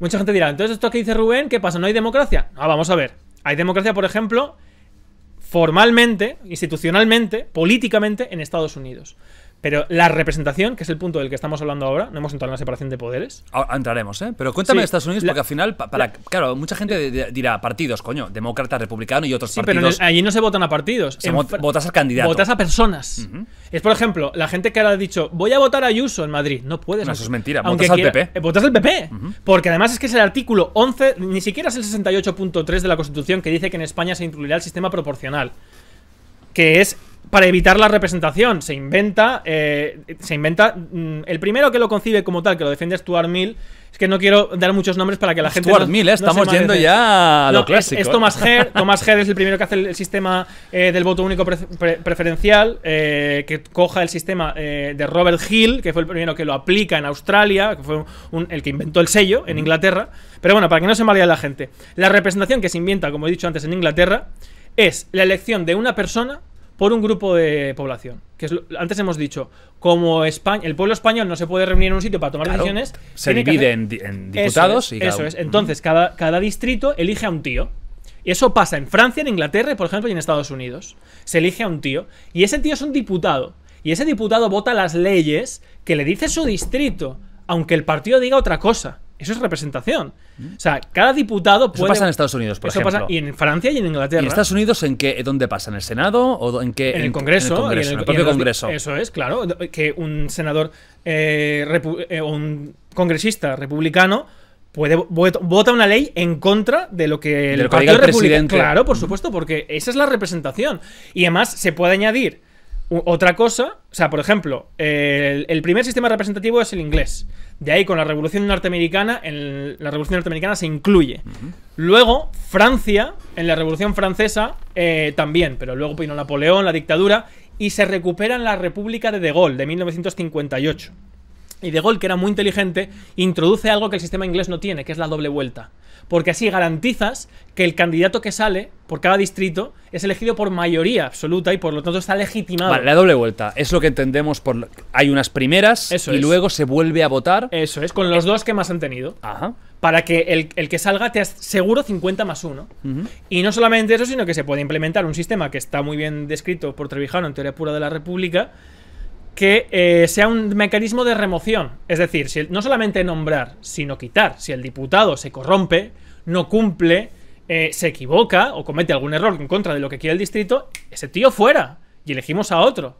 Mucha gente dirá, entonces esto que dice Rubén, ¿qué pasa? ¿No hay democracia? Ah, vamos a ver. Hay democracia, por ejemplo, formalmente, institucionalmente, políticamente en Estados Unidos. Pero la representación, que es el punto del que estamos hablando ahora, no hemos entrado en la separación de poderes. Ah, entraremos, ¿eh? Pero cuéntame Estados Unidos, porque al final, para, claro, mucha gente dirá partidos, coño, demócrata, republicano y otros sí, pero allí no se votan a partidos. votas a candidatos Votas a personas. Es, por ejemplo, la gente que ahora ha dicho, voy a votar a Ayuso en Madrid. No puedes. No, eso es mentira. votas al PP. votas al PP. Porque además es que es el artículo 11, ni siquiera es el 68.3 de la Constitución que dice que en España se incluirá el sistema proporcional que es para evitar la representación. Se inventa, eh, se inventa. Mm, el primero que lo concibe como tal, que lo defiende Stuart Mill, es que no quiero dar muchos nombres para que la gente. Stuart Mill, eh, estamos yendo ya a lo clásico. Es, eh. Thomas Herr. Thomas es el primero que hace el, sistema del voto único preferencial, que coja el sistema de Robert Hill, que fue el primero que lo aplica en Australia, que fue el que inventó el sello en Inglaterra. Pero bueno, para que no se maría la gente, la representación que se inventa, como he dicho antes, en Inglaterra es la elección de una persona por un grupo de población. Que antes hemos dicho, como España, el pueblo español no se puede reunir en un sitio para tomar decisiones. Se divide en, diputados y Eso es. Entonces, cada, cada distrito elige a un tío. Y eso pasa en Francia, en Inglaterra, por ejemplo, y en Estados Unidos. Se elige a un tío. Y ese tío es un diputado. Y ese diputado vota las leyes que le dice su distrito, aunque el partido diga otra cosa. Eso es representación. Mm. O sea, cada diputado puede. Eso pasa en Estados Unidos, por eso Pasa y en Francia y en Inglaterra. en Estados Unidos en qué, dónde pasa? ¿En el Senado o en qué? En el Congreso. propio Congreso. Eso es, claro. Que un senador eh, eh, un congresista republicano puede vota una ley en contra de lo que el, Partido Republicano. Claro, por supuesto, porque esa es la representación. Y además se puede añadir otra cosa, o sea, por ejemplo, el, primer sistema representativo es el inglés. De ahí con la Revolución Norteamericana, la Revolución Norteamericana se incluye. Luego, Francia, en la Revolución Francesa eh, también, pero luego vino Napoleón, la dictadura, y se recupera en la República de De Gaulle de 1958. Y De Gaulle, que era muy inteligente, introduce algo que el sistema inglés no tiene, que es la doble vuelta. Porque así garantizas que el candidato que sale por cada distrito es elegido por mayoría absoluta y por lo tanto está legitimado. Vale, la doble vuelta es lo que entendemos por... Hay unas primeras y luego se vuelve a votar. Eso es, con los dos que más han tenido. Ajá. Para que el, que salga te aseguro 50 más 1. Y no solamente eso, sino que se puede implementar un sistema que está muy bien descrito por Trevijano en Teoría Pura de la República, que eh, sea un mecanismo de remoción. Es decir, no solamente nombrar, sino quitar. Si el diputado se corrompe, no cumple, eh, se equivoca o comete algún error en contra de lo que quiere el distrito, ese tío fuera y elegimos a otro.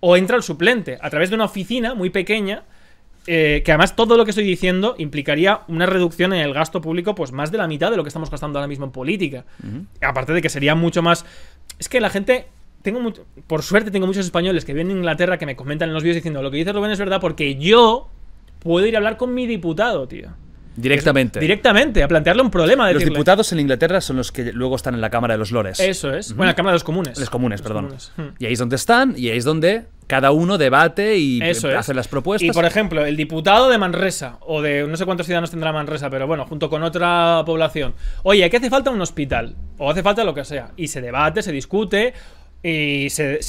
O entra el suplente a través de una oficina muy pequeña. Eh, que además todo lo que estoy diciendo implicaría una reducción en el gasto público, pues más de la mitad de lo que estamos gastando ahora mismo en política. Aparte de que sería mucho más. Es que la gente tengo mucho, por suerte tengo muchos españoles que vienen en Inglaterra que me comentan en los vídeos diciendo lo que dice Rubén es verdad porque yo puedo ir a hablar con mi diputado, tío. Directamente. directamente, a plantearle un problema. Los diputados en Inglaterra son los que luego están en la Cámara de los Lores. Eso es. Bueno, la Cámara de los Comunes. Los Comunes, perdón. Hmm. Y ahí es donde están, y ahí es donde cada uno debate y hace las propuestas. Y por ejemplo, el diputado de Manresa, o de no sé cuántos ciudadanos tendrá Manresa, pero bueno, junto con otra población. Oye, ¿qué hace falta un hospital, o hace falta lo que sea. Y se debate, se discute, y se,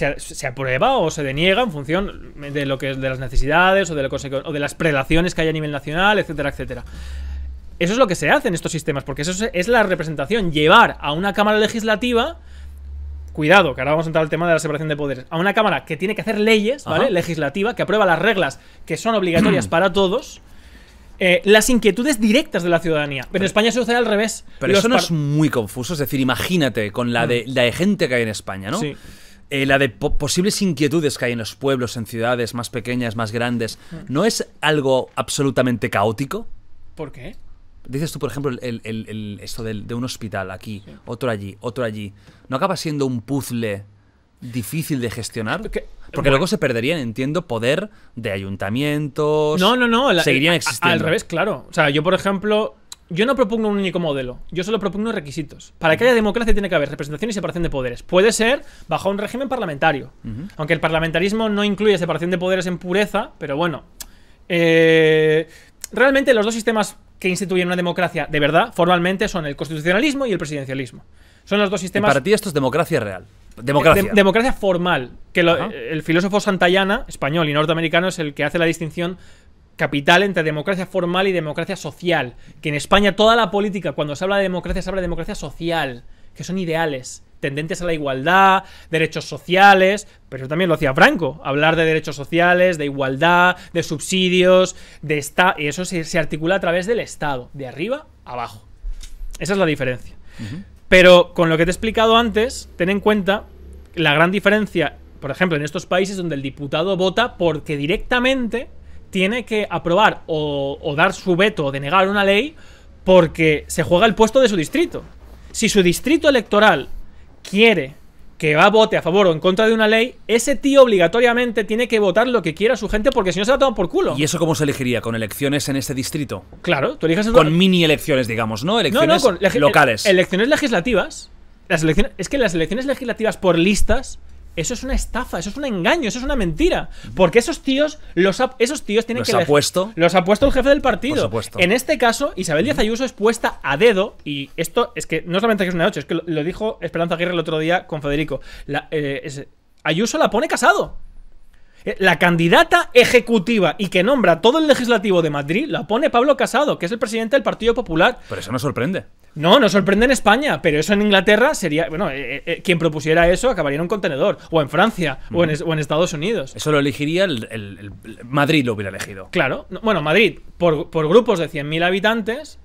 aprueba o se deniega en función de lo que de las necesidades o de, o de las prelaciones que hay a nivel nacional, etcétera, etcétera. Eso es lo que se hace en estos sistemas, porque eso es, la representación, llevar a una Cámara Legislativa, cuidado, que ahora vamos a entrar al tema de la separación de poderes, a una Cámara que tiene que hacer leyes, ¿vale? Legislativa, que aprueba las reglas que son obligatorias para todos, eh, las inquietudes directas de la ciudadanía. Pero, en España sucede al revés. Pero eso no es muy confuso. Es decir, imagínate con la de, mm. la gente que hay en España, ¿no? Sí. Eh, la de posibles inquietudes que hay en los pueblos, en ciudades más pequeñas, más grandes, mm. ¿no es algo absolutamente caótico? ¿Por qué? Dices tú, por ejemplo, el, esto de, un hospital aquí, otro allí, otro allí. ¿No acaba siendo un puzzle difícil de gestionar? Porque luego se perderían, entiendo, poder de ayuntamientos. No, no, no. Eh, seguirían existiendo. al revés, claro. O sea, yo, por ejemplo, yo no propongo un único modelo, yo solo propongo requisitos. Para que haya democracia tiene que haber representación y separación de poderes. Puede ser bajo un régimen parlamentario, aunque el parlamentarismo no incluye separación de poderes en pureza, pero bueno. Eh, realmente los dos sistemas que instituyen una democracia de verdad, formalmente, son el constitucionalismo y el presidencialismo. Son los dos sistemas... para ti esto es democracia real. Democracia. formal. Que eh, el filósofo Santayana, español y norteamericano, es el que hace la distinción capital entre democracia formal y democracia social. Que en España toda la política, cuando se habla de democracia, se habla de democracia social, que son ideales tendentes a la igualdad, derechos sociales, pero también lo hacía Franco, hablar de derechos sociales, de igualdad, de subsidios, de Estado, y eso se, articula a través del Estado, de arriba a abajo. Esa es la diferencia. Pero con lo que te he explicado antes, ten en cuenta la gran diferencia, por ejemplo, en estos países donde el diputado vota porque directamente tiene que aprobar o, dar su veto o denegar una ley porque se juega el puesto de su distrito. Si su distrito electoral quiere que va a vote a favor o en contra de una ley, ese tío obligatoriamente tiene que votar lo que quiera su gente porque si no se a tomar por culo. ¿Y eso cómo se elegiría? ¿Con elecciones en este distrito? Claro, tú eliges... Con mini elecciones, digamos, ¿no? Elecciones no, no, con locales. Elecciones legislativas. es que las elecciones legislativas por listas eso es una estafa, eso es un engaño, eso es una mentira. Porque esos tíos, los esos tíos tienen que. Los ha puesto. Los ha puesto el jefe del partido. En este caso, Isabel Díaz Ayuso es puesta a dedo. Y esto es que no solamente que es una noche, es que lo, dijo Esperanza Aguirre el otro día con Federico. Eh, Ayuso la pone casado. Eh, la candidata ejecutiva y que nombra todo el legislativo de Madrid la pone Pablo Casado, que es el presidente del Partido Popular. Pero eso no sorprende. No, no sorprende en España, pero eso en Inglaterra sería. Bueno, eh, eh, eh, quien propusiera eso acabaría en un contenedor, o en Francia, o, en, Estados Unidos. Eso lo elegiría el, Madrid, lo hubiera elegido. Claro, bueno, Madrid, por, grupos de 100.000 habitantes,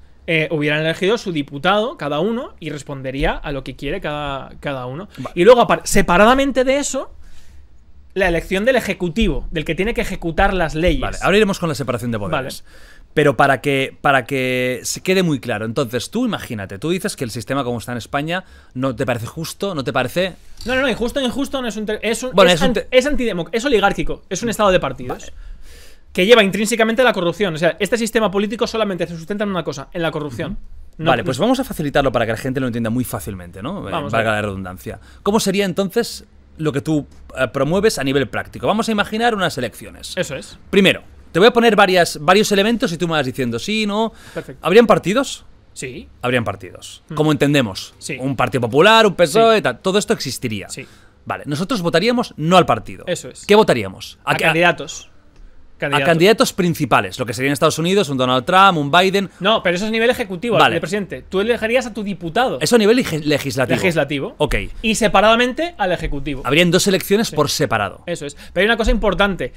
hubieran elegido su diputado, cada uno, y respondería a lo que quiere cada, cada uno. Y luego, separadamente de eso, la elección del ejecutivo, del que tiene que ejecutar las leyes. Vale, ahora iremos con la separación de poderes. Vale. Pero para que, para que se quede muy claro, entonces tú imagínate, tú dices que el sistema como está en España no te parece justo, no te parece... No, no, no, injusto, injusto no es un... Es, bueno, es, es, es, oligárquico, es un mm. estado de partidos. Que lleva intrínsecamente la corrupción. O sea, este sistema político solamente se sustenta en una cosa, en la corrupción. vale, pues vamos a facilitarlo para que la gente lo entienda muy fácilmente, ¿no? Eh, vamos Valga la redundancia. ¿Cómo sería entonces lo que tú eh, promueves a nivel práctico? Vamos a imaginar unas elecciones. Eso es. Primero, te voy a poner varias, varios elementos y tú me vas diciendo sí, no. ¿Habrían partidos? Sí. Habrían partidos. Hmm. Como entendemos. Sí. Un partido popular, un PSOE, Todo esto existiría. Sí. Vale, nosotros votaríamos no al partido. Eso es. ¿Qué votaríamos? A, candidatos. A candidatos principales, lo que serían Estados Unidos, un Donald Trump, un Biden. No, pero eso es a nivel ejecutivo, vale. presidente. Tú elegirías a tu diputado. Eso a nivel legislativo. Legislativo. Ok. Y separadamente al ejecutivo. Habrían dos elecciones por separado. Eso es. Pero hay una cosa importante.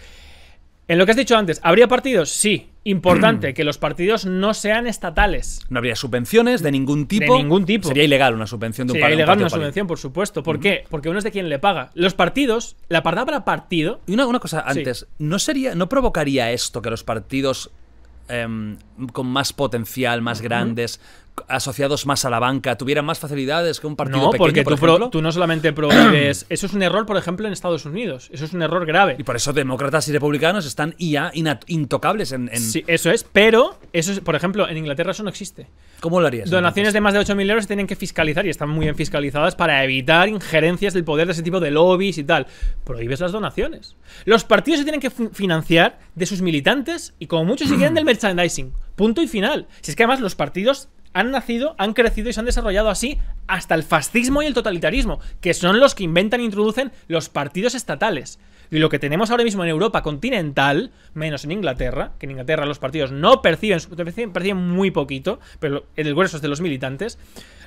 En lo que has dicho antes, ¿habría partidos? Sí. Importante, mm. que los partidos no sean estatales. No habría subvenciones de ningún tipo. De ningún tipo. Sería ilegal una subvención de un Sería ilegal una subvención, por supuesto. ¿Por mm. qué? Porque uno es de quien le paga. Los partidos, la palabra partido. Y una, cosa antes, ¿no sería, no provocaría esto que los partidos em, con más potencial, más grandes, asociados más a la banca tuvieran más facilidades que un partido no, pequeño, porque tú, tú, no solamente prohíbes... eso es un error, por ejemplo, en Estados Unidos. Eso es un error grave. Y por eso demócratas y republicanos están ya intocables en, Sí, eso es, pero eso es, por ejemplo, en Inglaterra eso no existe. ¿Cómo lo harías? Donaciones de más de 8.000 euros se tienen que fiscalizar y están muy bien fiscalizadas para evitar injerencias del poder de ese tipo de lobbies y tal. Prohíbes las donaciones. Los partidos se tienen que financiar de sus militantes y como muchos siguen quieren del merchandising. Punto y final. Si es que además los partidos han nacido, han crecido y se han desarrollado así hasta el fascismo y el totalitarismo, que son los que inventan e introducen los partidos estatales. Y lo que tenemos ahora mismo en Europa continental, menos en Inglaterra, que en Inglaterra los partidos no perciben, perciben muy poquito, pero el grueso es de los militantes,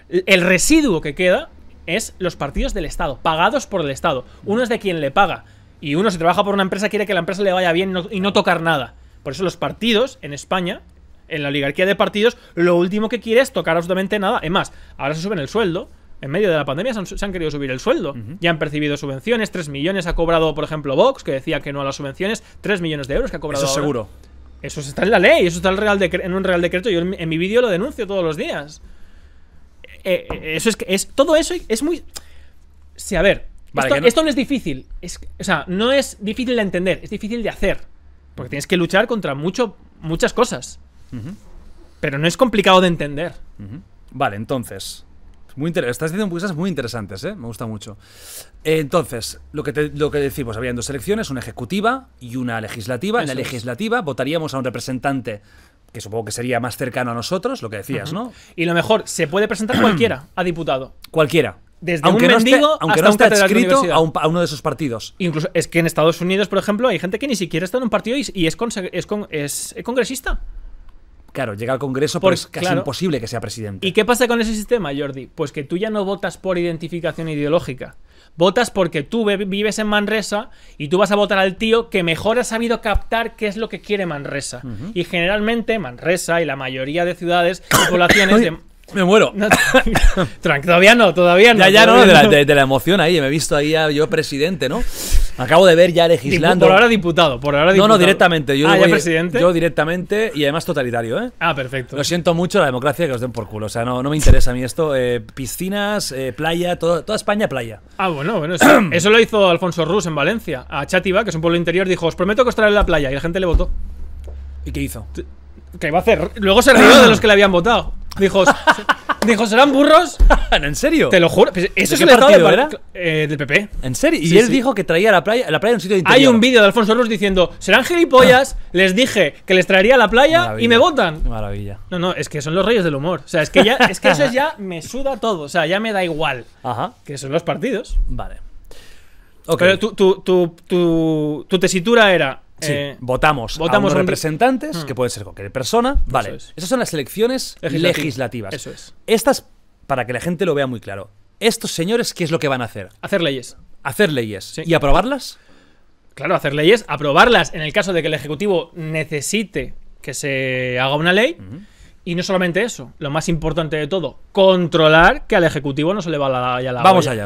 el residuo que queda es los partidos del Estado, pagados por el Estado. Uno es de quien le paga, y uno si trabaja por una empresa quiere que la empresa le vaya bien y no tocar nada. Por eso los partidos en España en la oligarquía de partidos, lo último que quiere es tocar absolutamente nada. Es más, ahora se suben el sueldo. En medio de la pandemia se han, querido subir el sueldo. Ya han percibido subvenciones. 3 millones ha cobrado, por ejemplo, Vox, que decía que no a las subvenciones. 3 millones de euros que ha cobrado. Eso seguro. Eso está en la ley, eso está en, real en un real decreto. Yo en, mi vídeo lo denuncio todos los días. Eh, eh, eso es que es todo eso es muy sí a ver esto, no... es difícil o sea no es difícil de entender es difícil de hacer porque tienes que luchar contra mucho muchas cosas pero no es complicado de entender. Vale, entonces. Muy Estás diciendo cosas muy interesantes, ¿eh? Me gusta mucho. Entonces, lo que, lo que decimos, habían dos elecciones, una ejecutiva y una legislativa. en la legislativa votaríamos a un representante que supongo que sería más cercano a nosotros, lo que decías, ¿no? Y lo mejor, se puede presentar cualquiera a diputado. Cualquiera. Desde aunque un no mendigo esté, a, uno de esos partidos. Incluso es que en Estados Unidos, por ejemplo, hay gente que ni siquiera está en un partido y, es congresista. Claro, llega al Congreso, pero es casi imposible que sea presidente. ¿Y qué pasa con ese sistema, Jordi? Pues que tú ya no votas por identificación ideológica. Votas porque tú vives en Manresa y tú vas a votar al tío que mejor ha sabido captar qué es lo que quiere Manresa. Y generalmente Manresa y la mayoría de ciudades y poblaciones Me muero. todavía no, todavía no. Ya, ya, no, De, la, emoción ahí, me he visto ahí yo presidente, ¿no? Acabo de ver ya legislando. por ahora diputado, por ahora diputado. No, no, directamente. Yo ah, presidente. Yo directamente y además totalitario, ¿eh? Ah, perfecto. Lo siento mucho la democracia que os den por culo. O sea, no, no me interesa a mí esto. Eh, piscinas, eh, playa, toda España playa. Ah, bueno, bueno. Eso, lo hizo Alfonso Rus en Valencia. A Chativa, que es un pueblo interior, dijo: Os prometo que os traeré la playa. Y la gente le votó. ¿Y qué hizo? Que iba a hacer. Luego se rió de los que le habían votado. Dijo. Dijo, ¿serán burros? ¿En serio? Te lo juro. Pues, eso ¿De qué partido eh, del PP. ¿En serio? Y él dijo que traía la playa, la playa en un sitio Hay un vídeo de Alfonso Ruz diciendo, serán gilipollas, les dije que les traería la playa y me votan. Maravilla. No, no, es que son los reyes del humor. O sea, es que, ya, es que eso ya me suda todo. O sea, ya me da igual. Ajá. Que son los partidos. Vale. Pero tu, tu, tu, tu, tesitura era Sí, eh, votamos, votamos representantes, hmm. que pueden ser cualquier persona. Vale, esas son las elecciones legislativas. Eso es. Estas, para que la gente lo vea muy claro, estos señores, ¿qué es lo que van a hacer? Hacer leyes. Hacer leyes. ¿Y aprobarlas? Claro, hacer leyes, aprobarlas en el caso de que el Ejecutivo necesite que se haga una ley. Y no solamente eso, lo más importante de todo, controlar que al Ejecutivo no se le va la, la Vamos allá.